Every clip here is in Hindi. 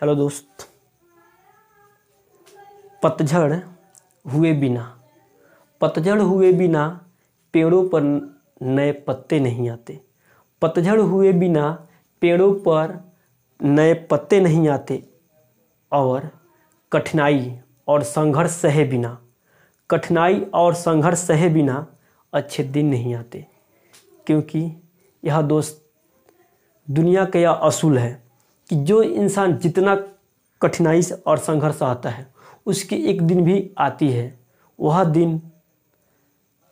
हेलो दोस्त पतझड़ हुए बिना पतझड़ हुए बिना पेड़ों पर नए पत्ते नहीं आते पतझड़ हुए बिना पेड़ों पर नए पत्ते नहीं आते और कठिनाई और संघर्ष सहे बिना कठिनाई और संघर्ष सहे बिना अच्छे दिन नहीं आते क्योंकि यह दोस्त दुनिया का यह असूल है कि जो इंसान जितना कठिनाई और संघर्ष आता है उसकी एक दिन भी आती है वह दिन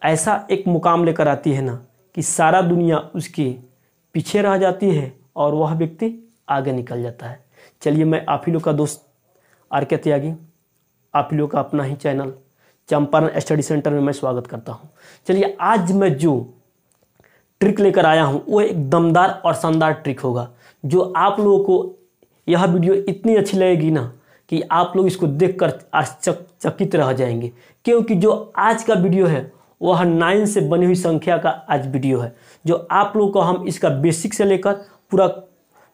ऐसा एक मुकाम लेकर आती है ना कि सारा दुनिया उसके पीछे रह जाती है और वह व्यक्ति आगे निकल जाता है चलिए मैं आप ही लोग का दोस्त आर के त्यागी आप ही लोग का अपना ही चैनल चंपारण स्टडी सेंटर में मैं स्वागत करता हूँ चलिए आज मैं जो ट्रिक लेकर आया हूँ वो एक दमदार और शानदार ट्रिक होगा जो आप लोगों को यह वीडियो इतनी अच्छी लगेगी ना कि आप लोग इसको देख कर आश्चर्यचकित रह जाएंगे क्योंकि जो आज का वीडियो है वह नाइन से बनी हुई संख्या का आज वीडियो है जो आप लोग को हम इसका बेसिक से लेकर पूरा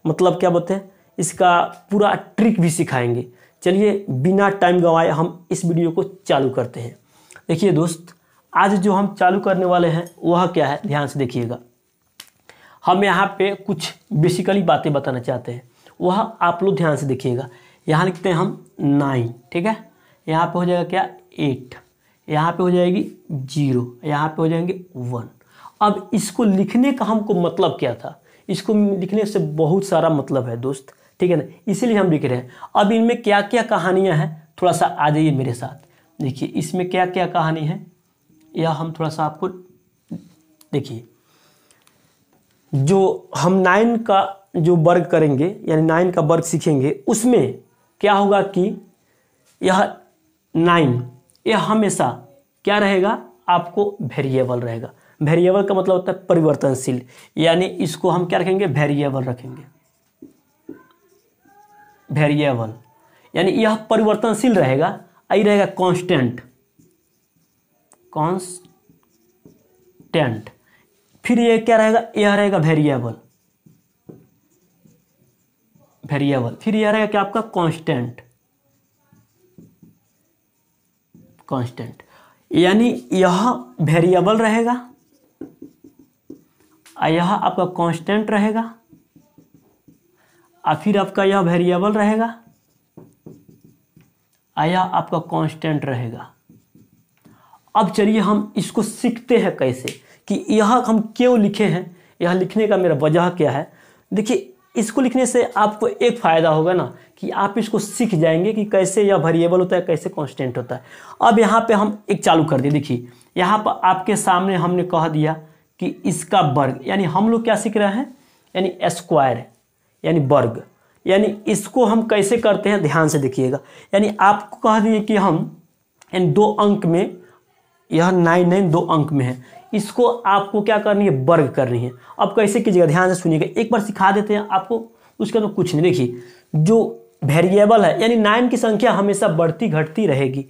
मतलब क्या बोलते हैं इसका पूरा ट्रिक भी सिखाएंगे चलिए बिना टाइम गंवाए हम इस वीडियो को चालू करते हैं देखिए दोस्त आज जो हम चालू करने वाले हैं वह क्या है ध्यान से देखिएगा हम यहाँ पे कुछ बेसिकली बातें बताना चाहते हैं वह आप लोग ध्यान से देखिएगा यहाँ लिखते हैं हम नाइन ठीक है यहाँ पे हो जाएगा क्या एट यहाँ पे हो जाएगी जीरो यहाँ पे हो जाएंगे वन अब इसको लिखने का हमको मतलब क्या था इसको लिखने से बहुत सारा मतलब है दोस्त ठीक है ना इसीलिए हम लिख रहे हैं अब इनमें क्या क्या कहानियाँ हैं थोड़ा सा आ जाइए मेरे साथ देखिए इसमें क्या क्या कहानी है यह हम थोड़ा सा आपको देखिए जो हम नाइन का जो वर्ग करेंगे यानी नाइन का वर्ग सीखेंगे उसमें क्या होगा कि यह नाइन यह हमेशा क्या रहेगा आपको वेरिएबल रहेगा वेरिएबल का मतलब होता है परिवर्तनशील यानी इसको हम क्या रखेंगे वेरिएबल रखेंगे वेरिएबल यानी यह परिवर्तनशील रहेगा आई रहेगा कांस्टेंट कांस्टेंट फिर ये क्या रहेगा यह रहेगा वेरिएबल वेरिएबल फिर यह रहेगा क्या आपका कांस्टेंट कांस्टेंट यानी यह वेरिएबल रहेगा और यह आपका कांस्टेंट रहेगा और फिर आपका यह वेरिएबल रहेगा आया आपका कांस्टेंट रहेगा अब चलिए हम इसको सीखते हैं कैसे कि यह हम क्यों लिखे हैं यह लिखने का मेरा वजह क्या है देखिए इसको लिखने से आपको एक फ़ायदा होगा ना कि आप इसको सीख जाएंगे कि कैसे यह वेरिएबल होता है कैसे कॉन्स्टेंट होता है अब यहाँ पे हम एक चालू कर दिए देखिए यहाँ पर आपके सामने हमने कह दिया कि इसका वर्ग यानी हम लोग क्या सीख रहे हैं यानी स्क्वायर यानी वर्ग यानी इसको हम कैसे करते हैं ध्यान से देखिएगा यानी आपको कह दिए कि हम यानी दो अंक में यह नाइन नाइन दो अंक में है इसको आपको क्या करनी है वर्ग करनी है अब कैसे कीजिएगा ध्यान से सुनिएगा एक बार सिखा देते हैं आपको उसके अंदर कुछ नहीं देखिए जो वेरिएबल है यानी नाइन की संख्या हमेशा बढ़ती घटती रहेगी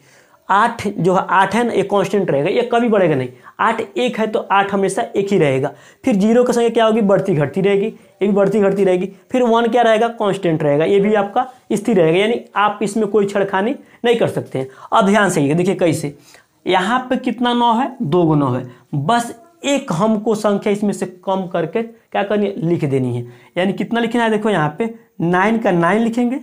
आठ जो है आठ है ना ये कांस्टेंट रहेगा ये कभी बढ़ेगा नहीं आठ एक है तो आठ हमेशा एक ही रहेगा फिर जीरो की संख्या क्या होगी बढ़ती घटती रहेगी ये भी बढ़ती घटती रहेगी फिर वन क्या रहेगा कांस्टेंट रहेगा ये भी आपका स्थिर रहेगा यानी आप इसमें कोई छड़खानी नहीं कर सकते हैं अब ध्यान से देखिए कैसे यहाँ पे कितना नौ है दो गो नौ है बस एक हमको संख्या इसमें से कम करके क्या करनी है लिख देनी है यानी कितना लिखना है देखो यहाँ पे नाइन का नाइन लिखेंगे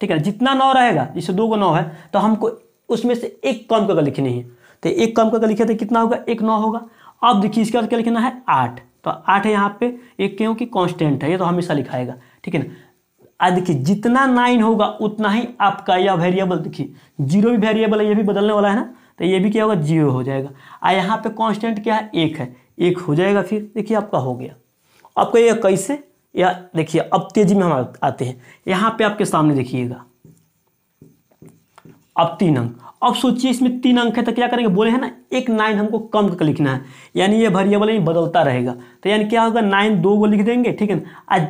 ठीक है जितना नौ रहेगा जिससे दो गो नौ है तो हमको उसमें से एक कम करके लिखनी है तो एक कम करके लिखे तो कितना होगा एक नौ होगा अब देखिए इसका क्या लिखना है आठ तो आठ है यहाँ पे एक क्योंकि कॉन्स्टेंट है ये तो हमेशा लिखाएगा ठीक है ना आज देखिए जितना नाइन होगा उतना ही आपका यह वेरिएबल देखिए जीरो भी वेरिएबल है ये भी बदलने वाला है ना तो ये भी क्या होगा जीरो हो जाएगा आ यहाँ पे कांस्टेंट क्या है एक है एक हो जाएगा फिर देखिए आपका हो गया आपका यह कैसे या देखिए अब तेजी में हम आते हैं यहाँ पे आपके सामने देखिएगा अब तीन अंक अब सोचिए इसमें तीन अंक है तो क्या करेंगे बोले हैं ना एक नाइन हमको कम कर लिखना है यानी ये ही बदलता रहेगा तो यानी क्या होगा नाइन दो को लिख देंगे ठीक है ना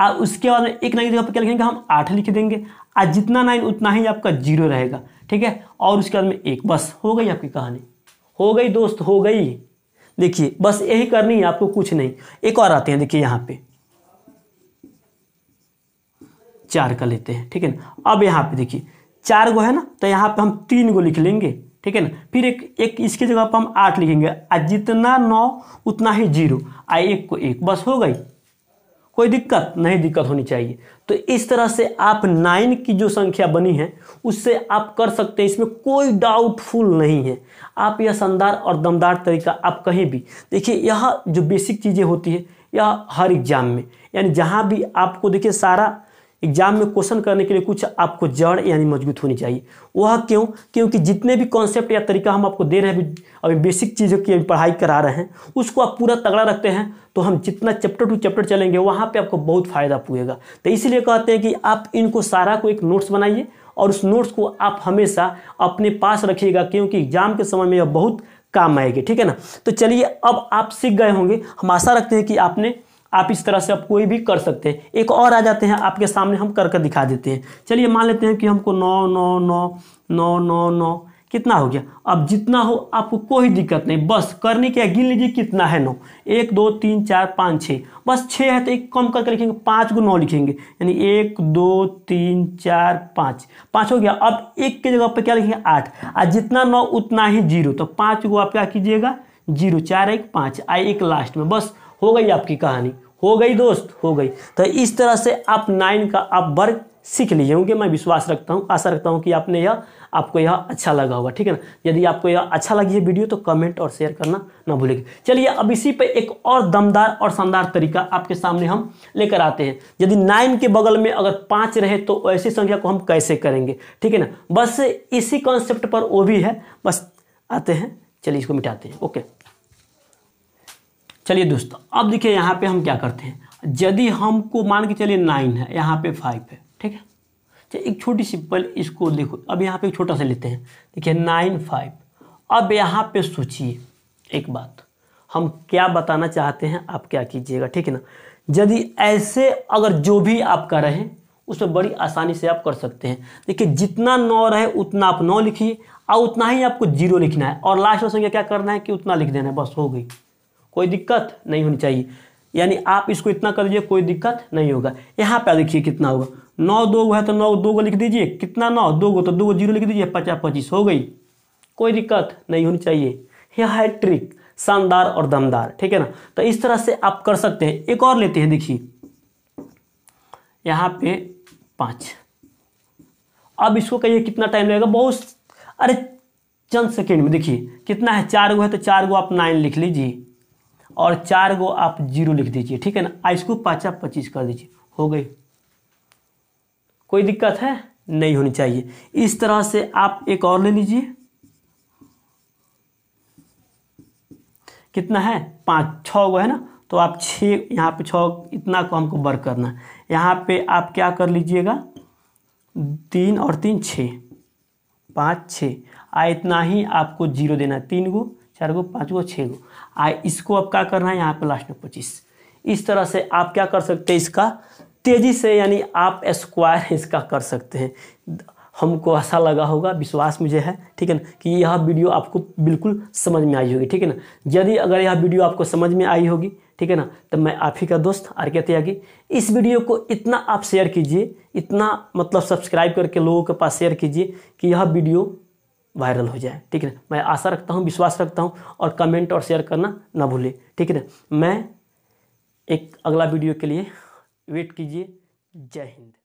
आ उसके बाद में एक नई जगह पर क्या लिखेंगे हम आठ लिख देंगे आज जितना नाइन उतना ही आपका जीरो रहेगा ठीक है और उसके बाद में एक बस हो गई आपकी कहानी हो गई दोस्त हो गई देखिए बस यही करनी है आपको कुछ नहीं एक और आते हैं देखिए यहाँ पे चार का लेते हैं ठीक है ना अब यहाँ पे देखिए चार गो है ना तो यहाँ पे हम तीन गो लिख लेंगे ठीक है ना फिर एक एक इसके जगह पर हम आठ लिखेंगे आ जितना नौ उतना ही जीरो आ एक को एक बस हो गई कोई दिक्कत नहीं दिक्कत होनी चाहिए तो इस तरह से आप नाइन की जो संख्या बनी है उससे आप कर सकते हैं इसमें कोई डाउटफुल नहीं है आप यह शानदार और दमदार तरीका आप कहीं भी देखिए यह जो बेसिक चीज़ें होती है यह हर एग्ज़ाम में यानी जहाँ भी आपको देखिए सारा एग्जाम में क्वेश्चन करने के लिए कुछ आपको जड़ यानी मजबूत होनी चाहिए वह क्यों क्योंकि जितने भी कॉन्सेप्ट या तरीका हम आपको दे रहे हैं अभी बेसिक चीज़ों की पढ़ाई करा रहे हैं उसको आप पूरा तगड़ा रखते हैं तो हम जितना चैप्टर टू चैप्टर चलेंगे वहाँ पर आपको बहुत फ़ायदा पुएगा तो इसीलिए कहते हैं कि आप इनको सारा को एक नोट्स बनाइए और उस नोट्स को आप हमेशा अपने पास रखिएगा क्योंकि एग्जाम के समय में यह बहुत काम आएगी ठीक है ना तो चलिए अब आप सीख गए होंगे हम आशा रखते हैं कि आपने आप इस तरह से आप कोई भी कर सकते हैं एक और आ जाते हैं आपके सामने हम कर कर दिखा देते हैं चलिए मान लेते हैं कि हमको नौ नौ नौ नौ नौ नौ कितना हो गया अब जितना हो आपको कोई दिक्कत नहीं बस करने के गिन लीजिए कितना है नौ एक दो तीन चार पाँच छः बस छः है तो एक कम करके लिखेंगे पाँच को नौ लिखेंगे यानी एक दो तीन चार पाँच पाँच हो गया अब एक के जगह पर क्या लिखेंगे आठ आज जितना नौ उतना ही जीरो तो पाँच को आप क्या कीजिएगा जीरो चार एक पाँच आई एक लास्ट में बस हो गई आपकी कहानी हो गई दोस्त हो गई तो इस तरह से आप नाइन का आप वर्ग सीख लीजिए क्योंकि मैं विश्वास रखता हूँ आशा रखता हूँ कि आपने यह आपको यह अच्छा लगा होगा ठीक है ना यदि आपको यह अच्छा लगी है वीडियो तो कमेंट और शेयर करना ना भूलेंगे चलिए अब इसी पे एक और दमदार और शानदार तरीका आपके सामने हम लेकर आते हैं यदि नाइन के बगल में अगर पाँच रहे तो ऐसी संख्या को हम कैसे करेंगे ठीक है ना बस इसी कॉन्सेप्ट पर वो भी है बस आते हैं चलिए इसको मिटाते हैं ओके चलिए दोस्तों अब देखिए यहाँ पे हम क्या करते हैं यदि हमको मान के चलिए नाइन है यहाँ पे फाइव है ठीक है चलिए एक छोटी सी पल इसको देखो अब यहाँ पे एक छोटा सा लेते हैं देखिए नाइन फाइव अब यहाँ पे सोचिए एक बात हम क्या बताना चाहते हैं आप क्या कीजिएगा ठीक है ना यदि ऐसे अगर जो भी आप कर रहे हैं उसमें बड़ी आसानी से आप कर सकते हैं देखिए जितना नौ रहे उतना आप नौ लिखिए और उतना ही आपको जीरो लिखना है और लास्ट में संख्या क्या करना है कि उतना लिख देना है बस हो गई कोई दिक्कत नहीं होनी चाहिए यानी आप इसको इतना कर दीजिए कोई दिक्कत नहीं होगा यहाँ पर देखिए कितना होगा नौ दो है तो नौ दो को लिख दीजिए कितना नौ दो गो तो दो जीरो लिख दीजिए पचास पच्चीस हो गई कोई दिक्कत नहीं होनी चाहिए यह है ट्रिक शानदार और दमदार ठीक है ना तो इस तरह से आप कर सकते हैं एक और लेते हैं देखिए यहाँ पे पाँच अब इसको कहिए कितना टाइम लगेगा बहुत अरे चंद सेकेंड में देखिए कितना है चार गो है तो चार गो आप नाइन लिख लीजिए और चार गो आप जीरो लिख दीजिए ठीक है ना आ इसको पाँचा पच्चीस कर दीजिए हो गई कोई दिक्कत है नहीं होनी चाहिए इस तरह से आप एक और ले लीजिए कितना है पाँच छः गो है ना तो आप छः यहाँ पे छः इतना को हमको वर्क करना है यहाँ पे आप क्या कर लीजिएगा तीन और तीन छः पाँच छः आ इतना ही आपको जीरो देना है तीन गो चार गो पाँच गो छः गो आ इसको अब क्या करना है यहाँ पे लास्ट में पच्चीस इस तरह से आप क्या कर सकते हैं इसका तेज़ी से यानी आप स्क्वायर इसका कर सकते हैं हमको ऐसा लगा होगा विश्वास मुझे है ठीक है ना कि यह वीडियो आपको बिल्कुल समझ में आई होगी ठीक है ना यदि अगर यह वीडियो आपको समझ में आई होगी ठीक है ना तो मैं आप ही का दोस्त आर के त्यागी इस वीडियो को इतना आप शेयर कीजिए इतना मतलब सब्सक्राइब करके लोगों के पास शेयर कीजिए कि यह वीडियो वायरल हो जाए ठीक है मैं आशा रखता हूँ विश्वास रखता हूँ और कमेंट और शेयर करना ना भूलें ठीक है मैं एक अगला वीडियो के लिए वेट कीजिए जय हिंद